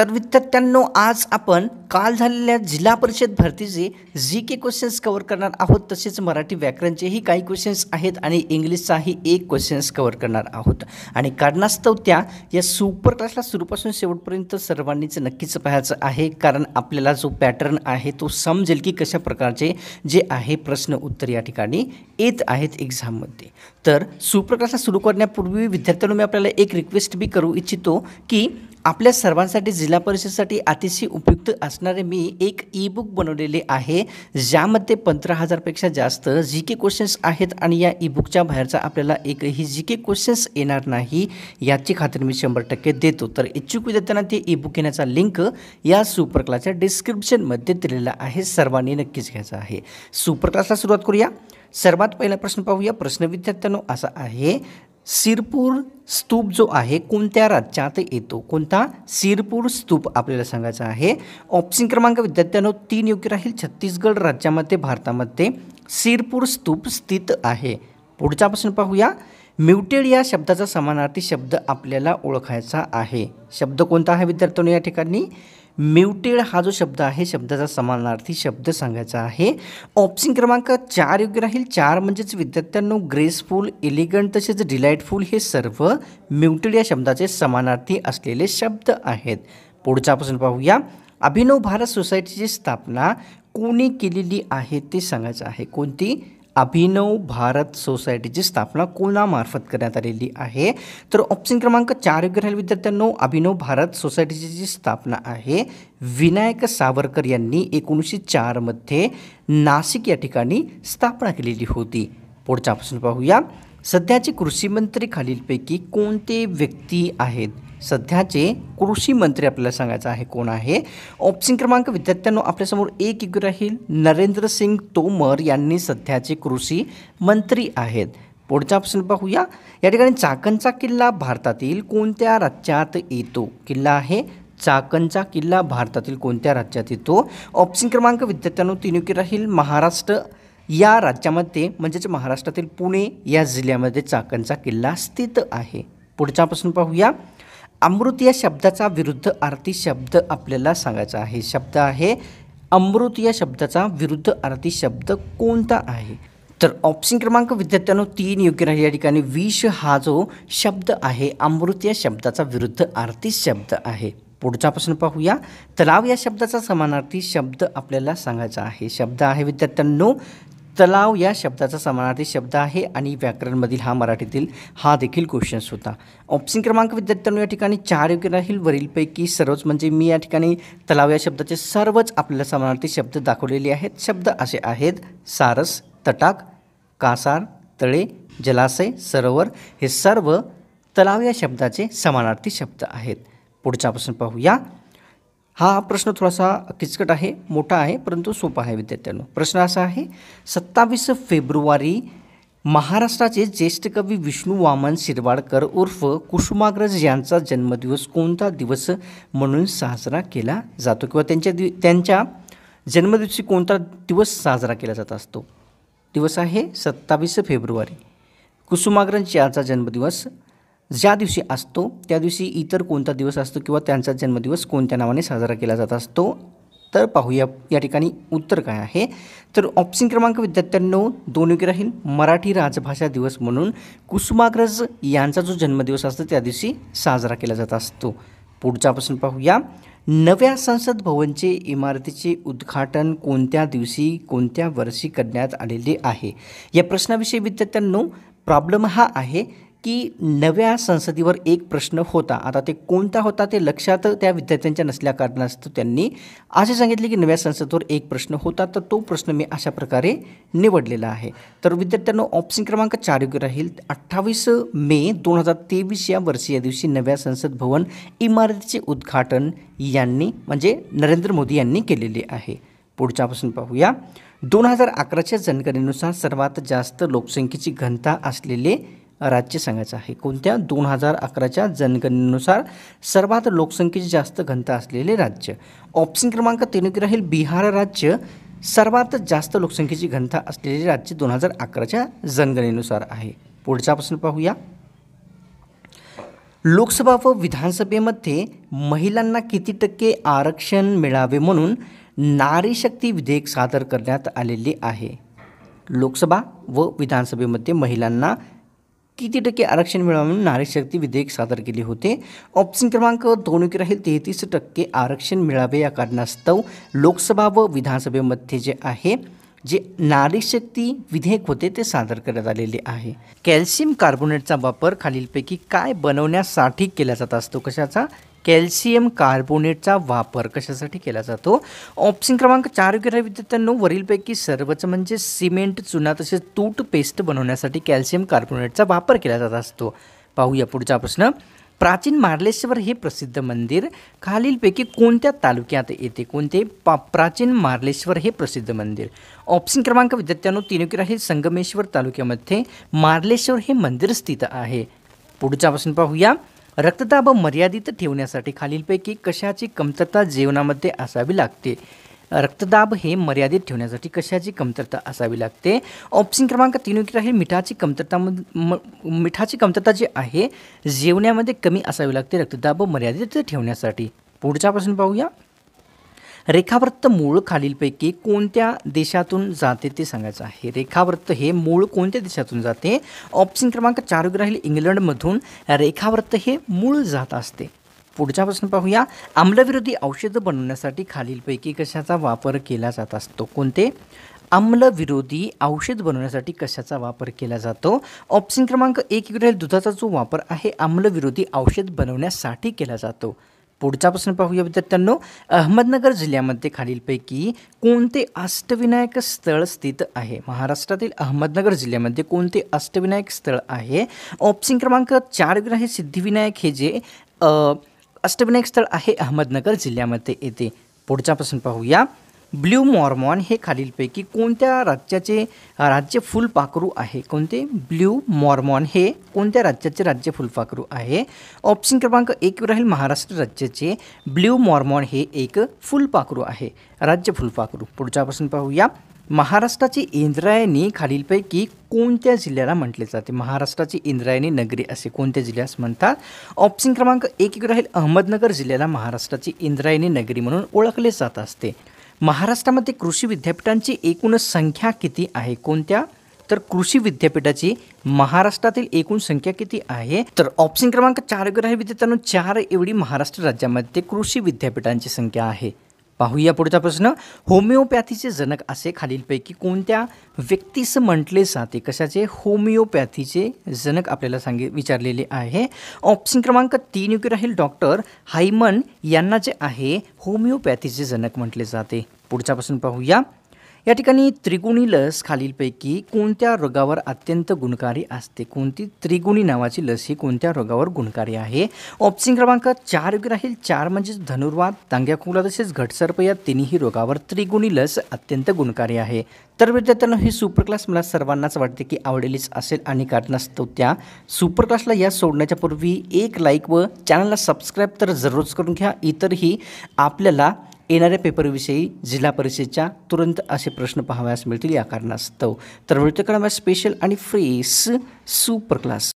तर विद्यार्थ्यांनो आज आपण काल झालेल्या जिल्हा परिषद भरतीचे जी के क्वेश्चन्स कवर करणार आहोत तसेच मराठी व्याकरणचेही काही क्वेश्चन्स आहेत आणि इंग्लिशचाही एक क्वेश्चन्स कवर करणार आहोत आणि कारणास्तव त्या या सुपर क्लासला सुरूपासून शेवटपर्यंत सर्वांनीच नक्कीच पाहायचं आहे कारण आपल्याला जो पॅटर्न आहे तो समजेल की कशा प्रकारचे जे आहे प्रश्न उत्तर या ठिकाणी येत आहेत एक्झाममध्ये तर सुपर क्लासला सुरू करण्यापूर्वी विद्यार्थ्यांना मी आपल्याला एक रिक्वेस्ट बी करू इच्छितो की आपल्या सर्वांसाठी जिल्हा परिषदसाठी अतिशय उपयुक्त असणारे मी एक ई बुक बनवलेले आहे ज्यामध्ये पंधरा हजारपेक्षा जास्त जी के क्वेश्चन्स आहेत आणि या ई बुकच्या बाहेरचा आपल्याला एकही जी के क्वेश्चन्स येणार नाही याची खात्री मी शंभर टक्के देतो तर इच्छुक विद्यार्थ्यांना ते ई बुक घेण्याचा लिंक या सुपर क्लासच्या डिस्क्रिप्शनमध्ये दिलेला आहे सर्वांनी नक्कीच घ्यायचा आहे सुपर क्लासला सुरुवात करूया सर्वात पहिला प्रश्न पाहूया प्रश्न विद्यार्थ्यांनो असा आहे सिरपूर स्तूप जो आहे कोणत्या राज्यात येतो कोणता सिरपूर स्तूप आपल्याला सांगायचा आहे ऑप्शन क्रमांक विद्यार्थ्यांनो तीन योग्य राहील छत्तीसगड राज्यामध्ये भारतामध्ये सिरपूर स्तूप स्थित आहे पुढचा प्रश्न पाहूया म्युटेड या शब्दाचा समानार्थी शब्द आपल्याला ओळखायचा आहे शब्द कोणता आहे विद्यार्थ्यांनो या ठिकाणी म्युटेड हा जो शब्द आहे शब्दाचा समानार्थी शब्द सांगायचा आहे ऑप्शन क्रमांक चार योग्य राहील चार म्हणजेच विद्यार्थ्यांनो ग्रेसफुल एलिगंट तसेच डिलाइटफुल हे सर्व म्युटेड या शब्दाचे समानार्थी असलेले शब्द आहेत पुढचा प्रश्न पाहूया अभिनव भारत सोसायटीची स्थापना कोणी केलेली आहे ते सांगायचं आहे कोणती अभिनव भारत सोसायटीची स्थापना कोणामार्फत करण्यात आलेली आहे तर ऑप्शन क्रमांक चार योग्य राहील विद्यार्थ्यांनो अभिनव भारत सोसायटीची जी स्थापना आहे विनायक सावरकर यांनी एकोणीसशे चारमध्ये नाशिक या ठिकाणी स्थापना केलेली होती पुढचा प्रश्न पाहूया सध्याचे कृषी मंत्री खालीलपैकी कोणते व्यक्ती आहेत सध्याचे कृषी मंत्री आपल्याला सांगायचं आहे कोण आहे ऑप्शन क्रमांक विद्यार्थ्यांनो आपल्यासमोर एक एक राहील नरेंद्र सिंग तोमर यांनी सध्याचे कृषी मंत्री आहेत पुढचा ऑप्शन पाहूया या ठिकाणी चाकणचा किल्ला भारतातील कोणत्या राज्यात येतो किल्ला आहे चाकणचा किल्ला भारतातील कोणत्या राज्यात येतो ऑप्शन क्रमांक विद्यार्थ्यांनो तीन तिनुकी राहील महाराष्ट्र या राज्यामध्ये म्हणजेच महाराष्ट्रातील पुणे या जिल्ह्यामध्ये चाकणचा किल्ला स्थित आहे पुढचा प्रश्न पाहूया अमृत या शब्दाचा विरुद्ध आरती शब्द आपल्याला सांगायचा आहे शब्द आहे अमृत या शब्दाचा विरुद्ध आरती शब्द कोणता आहे तर ऑप्शन क्रमांक विद्यार्थ्यांनो तीन योग्य राहील या ठिकाणी विष हा जो शब्द आहे अमृत या शब्दाचा विरुद्ध आरती शब्द आहे पुढचा प्रश्न पाहूया तलाव या शब्दाचा समानार्थी शब्द आपल्याला सांगायचा आहे शब्द आहे विद्यार्थ्यांनो तलाव या शब्दाचा समानार्थी शब्द आहे आणि व्याकरणमधील हा मराठीतील हा देखील क्वेश्चन्स होता ऑप्शन क्रमांक विद्यार्थ्यांनो या ठिकाणी चार योग्य राहील वरीलपैकी सर्वच म्हणजे मी या ठिकाणी तलाव या शब्दाचे सर्वच आपल्याला समानार्थी शब्द दाखवलेले आहेत शब्द असे आहेत सारस तटाक कासार तळे जलाशय सरोवर हे सर्व तलाव या शब्दाचे समानार्थी शब्द आहेत पुढचा प्रश्न पाहूया हा प्रश्न थोडासा किचकट आहे मोठा आहे परंतु सोपा आहे विद्यार्थ्यांनो प्रश्न असा आहे सत्तावीस फेब्रुवारी महाराष्ट्राचे ज्येष्ठ कवी विष्णू वामन शिरवाडकर उर्फ कुसुमाग्रज यांचा जन्मदिवस कोणता दिवस म्हणून साजरा केला जातो किंवा त्यांच्या दिव त्यांच्या जन्मदिवशी कोणता दिवस साजरा केला जात असतो दिवस आहे सत्तावीस फेब्रुवारी कुसुमाग्रज यांचा जन्मदिवस ज्या दिवशी असतो त्या दिवशी इतर कोणता दिवस असतो किंवा त्यांचा जन्मदिवस कोणत्या नावाने साजरा केला जात असतो तर पाहूया या ठिकाणी उत्तर काय आहे तर ऑप्शन क्रमांक विद्यार्थ्यांनो दोन योग्य राहील मराठी राजभाषा दिवस म्हणून कुसुमाग्रज यांचा जो जन्मदिवस असतो त्या दिवशी साजरा केला जात असतो पुढचा प्रश्न पाहूया नव्या संसद भवनचे इमारतीचे उद्घाटन कोणत्या दिवशी कोणत्या वर्षी करण्यात आलेले आहे या प्रश्नाविषयी विद्यार्थ्यांनो प्रॉब्लेम हा आहे की नव्या संसदीवर एक प्रश्न होता आता ते कोणता होता ते लक्षात त्या विद्यार्थ्यांच्या नसल्या कारणास्तव त्यांनी असे सांगितले की नव्या संसदेवर एक प्रश्न होता तर तो प्रश्न मी अशा प्रकारे निवडलेला आहे तर विद्यार्थ्यांनो ऑप्शन क्रमांक चार योग्य राहील अठ्ठावीस मे दोन हजार तेवीस या वर्षी या दिवशी नव्या संसद भवन इमारतीचे उद्घाटन यांनी म्हणजे नरेंद्र मोदी यांनी केलेले आहे पुढच्यापासून पाहूया दोन हजार अकराच्या जनगणनेनुसार सर्वात जास्त लोकसंख्येची घनता असलेले राज्य सांगायचं आहे कोणत्या दोन हजार अकराच्या जनगणनेनुसार सर्वात लोकसंख्येची जास्त घनता असलेले राज्य ऑप्शन क्रमांक तीनकी राहील बिहार राज्य सर्वात जास्त लोकसंख्येची घनता असलेले राज्य दोन हजार अकराच्या जनगणनेनुसार आहे पुढचा प्रश्न पाहूया लोकसभा व विधानसभेमध्ये महिलांना किती टक्के आरक्षण मिळावे म्हणून नारी शक्ती विधेयक सादर करण्यात आलेले आहे लोकसभा व विधानसभेमध्ये महिलांना किती टक्के आरक्षण मिळावं म्हणून नारीशक्ती विधेयक सादर केले होते ऑप्शन क्रमांक दोन की राहील तेहतीस टक्के आरक्षण मिळावे या कारणास्तव लोकसभा व विधानसभेमध्ये जे आहे जे नारीशक्ती विधेयक होते ते सादर करण्यात आलेले आहे कॅल्शियम कार्बोनेटचा वापर खालीलपैकी काय बनवण्यासाठी केला जात असतो कशाचा कॅल्शियम कार्बोनेटचा वापर कशासाठी केला जातो ऑप्शन क्रमांक चार योग्य विद्यार्थ्यांनो वरीलपैकी सर्वच म्हणजे सिमेंट चुना तसेच तूट पेस्ट बनवण्यासाठी कॅल्शियम कार्बोनेटचा वापर केला जात असतो पाहूया पुढचा प्रश्न प्राचीन मार्लेश्वर हे प्रसिद्ध मंदिर खालीलपैकी कोणत्या तालुक्यात येते कोणते पा प्राचीन मार्लेश्वर हे प्रसिद्ध मंदिर ऑप्शन क्रमांक विद्यार्थ्यांनो तिनुकिरा हे संगमेश्वर तालुक्यामध्ये मार्लेश्वर हे मंदिर स्थित आहे पुढचा प्रश्न पाहूया रक्तदाब मर्यादित ठेवण्यासाठी खालीलपैकी कशाची कमतरता जेवणामध्ये असावी लागते रक्तदाब हे मर्यादित ठेवण्यासाठी कशाची कमतरता असावी लागते ऑप्शन क्रमांक तीन विक्री आहे मिठाची कमतरता मिठाची कमतरता जी आहे जेवण्यामध्ये कमी असावी लागते रक्तदाब मर्यादित ठेवण्यासाठी पुढचा प्रश्न पाहूया रेखावृत्त मूळ खालीलपैकी कोणत्या देशातून जाते ते सांगायचं आहे रेखावृत्त हे मूळ कोणत्या देशातून जाते ऑप्शन क्रमांक चार राहील इंग्लंडमधून रेखावृत्त हे मूळ जात असते पुढचा प्रश्न पाहूया आम्लविरोधी औषधं बनवण्यासाठी खालीलपैकी कशाचा वापर केला जात असतो कोणते आम्लविरोधी औषध बनवण्यासाठी कशाचा वापर केला जातो ऑप्शन क्रमांक एक दुधाचा जो वापर आहे आम्लविरोधी औषध बनवण्यासाठी केला जातो पुढचा प्रश्न पाहूया विद्यार्थ्यांनो अहमदनगर जिल्ह्यामध्ये खालीलपैकी कोणते अष्टविनायक स्थळ स्थित आहे महाराष्ट्रातील अहमदनगर जिल्ह्यामध्ये कोणते अष्टविनायक स्थळ आहे ऑप्शन क्रमांक चार हे सिद्धिविनायक हे जे अष्टविनायक स्थळ आहे अहमदनगर जिल्ह्यामध्ये येते पुढचा प्रश्न पाहूया ब्ल्यू मॉर्मॉन हे खालीलपैकी कोणत्या राज्याचे राज्य फुलपाखरू आहे कोणते ब्ल्यू मॉर्मॉन हे कोणत्या राज्याचे राज्य फुलपाखरू आहे ऑप्शन क्रमांक एक राहील महाराष्ट्र राज्याचे ब्ल्यू मॉर्मॉन हे एक फुलपाखरू आहे राज्य फुलपाखरू पुढचा प्रश्न पाहूया महाराष्ट्राची इंद्रायणी खालीलपैकी कोणत्या जिल्ह्याला म्हटले जाते महाराष्ट्राची इंद्रायणी नगरी असे कोणत्या जिल्ह्यास म्हणतात ऑप्शन क्रमांक एक राहील अहमदनगर जिल्ह्याला महाराष्ट्राची इंद्रायणी नगरी म्हणून ओळखले जात असते महाराष्ट्रामध्ये कृषी विद्यापीठांची एकूण संख्या किती आहे कोणत्या तर कृषी विद्यापीठाची महाराष्ट्रातील एकूण संख्या किती आहे तर ऑप्शन क्रमांक चार वगैरे आहे विद्यार्थ्यांनो चार एवढी महाराष्ट्र राज्यामध्ये कृषी विद्यापीठांची संख्या आहे पाहूया पुढचा प्रश्न होमिओपॅथीचे जनक असे खालीलपैकी कोणत्या व्यक्तीस म्हटले जाते कशाचे होमिओपॅथीचे जनक आपल्याला सांगे विचारलेले आहे ऑप्शन क्रमांक तीन योग्य राहील डॉक्टर हायमन यांना जे आहे होमिओपॅथीचे जनक म्हटले जाते पुढचा प्रश्न पाहूया या ठिकाणी त्रिगुणी लस खालीलपैकी कोणत्या रोगावर अत्यंत गुणकारी असते कोणती त्रिगुणी नावाची लस ही कोणत्या रोगावर गुणकारी आहे ऑप्शन क्रमांक चार योग्य राहील चार म्हणजेच धनुर्वाद तांग्याकुला तसेच घटसर्प या तिन्ही रोगावर त्रिगुणी लस अत्यंत गुणकारी आहे तर विद्यार्थ्यांना ही सुपर क्लास मला सर्वांनाच वाटते की आवडेलीच असेल आणि कारणास्तव त्या सुपर क्लासला या सोडण्याच्या पूर्वी एक लाईक व चॅनलला सबस्क्राईब तर जरूरच करून घ्या इतरही आपल्याला येणाऱ्या पेपरविषयी जिल्हा परिषदेच्या तुरंत असे प्रश्न पाहाव्यास मिळतील या कारणास्तव तर मिळते कळव्या स्पेशल आणि फ्रेस सुपर क्लास